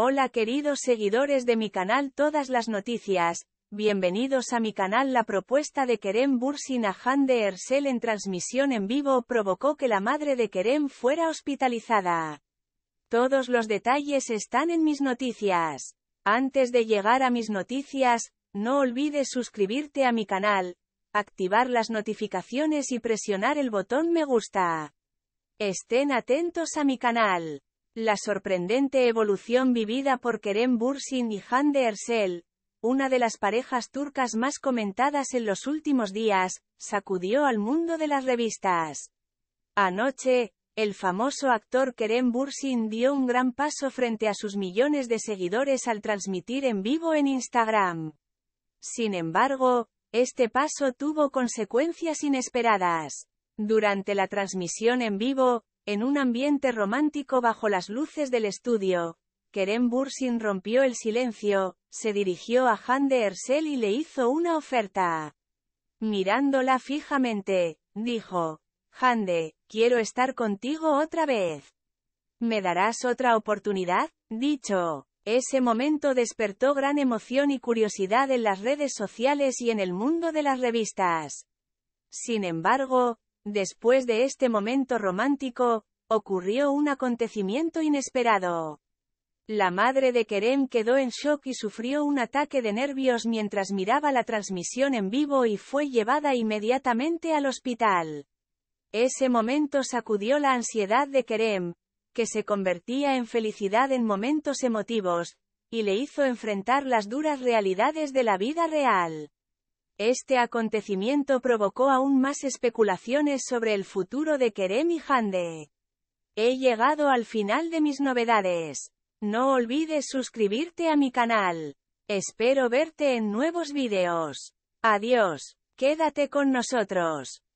Hola queridos seguidores de mi canal Todas las Noticias, bienvenidos a mi canal La propuesta de Kerem a de Ersel en transmisión en vivo provocó que la madre de Kerem fuera hospitalizada. Todos los detalles están en mis noticias. Antes de llegar a mis noticias, no olvides suscribirte a mi canal, activar las notificaciones y presionar el botón me gusta. Estén atentos a mi canal. La sorprendente evolución vivida por Kerem Bursin y Han de Ersel, una de las parejas turcas más comentadas en los últimos días, sacudió al mundo de las revistas. Anoche, el famoso actor Kerem Bursin dio un gran paso frente a sus millones de seguidores al transmitir en vivo en Instagram. Sin embargo, este paso tuvo consecuencias inesperadas. Durante la transmisión en vivo, en un ambiente romántico bajo las luces del estudio, Kerem Bursin rompió el silencio, se dirigió a Hande de Ersel y le hizo una oferta. Mirándola fijamente, dijo, Hande, quiero estar contigo otra vez. ¿Me darás otra oportunidad? Dicho. Ese momento despertó gran emoción y curiosidad en las redes sociales y en el mundo de las revistas. Sin embargo, Después de este momento romántico, ocurrió un acontecimiento inesperado. La madre de Kerem quedó en shock y sufrió un ataque de nervios mientras miraba la transmisión en vivo y fue llevada inmediatamente al hospital. Ese momento sacudió la ansiedad de Kerem, que se convertía en felicidad en momentos emotivos, y le hizo enfrentar las duras realidades de la vida real. Este acontecimiento provocó aún más especulaciones sobre el futuro de Kerem y Hande. He llegado al final de mis novedades. No olvides suscribirte a mi canal. Espero verte en nuevos videos. Adiós. Quédate con nosotros.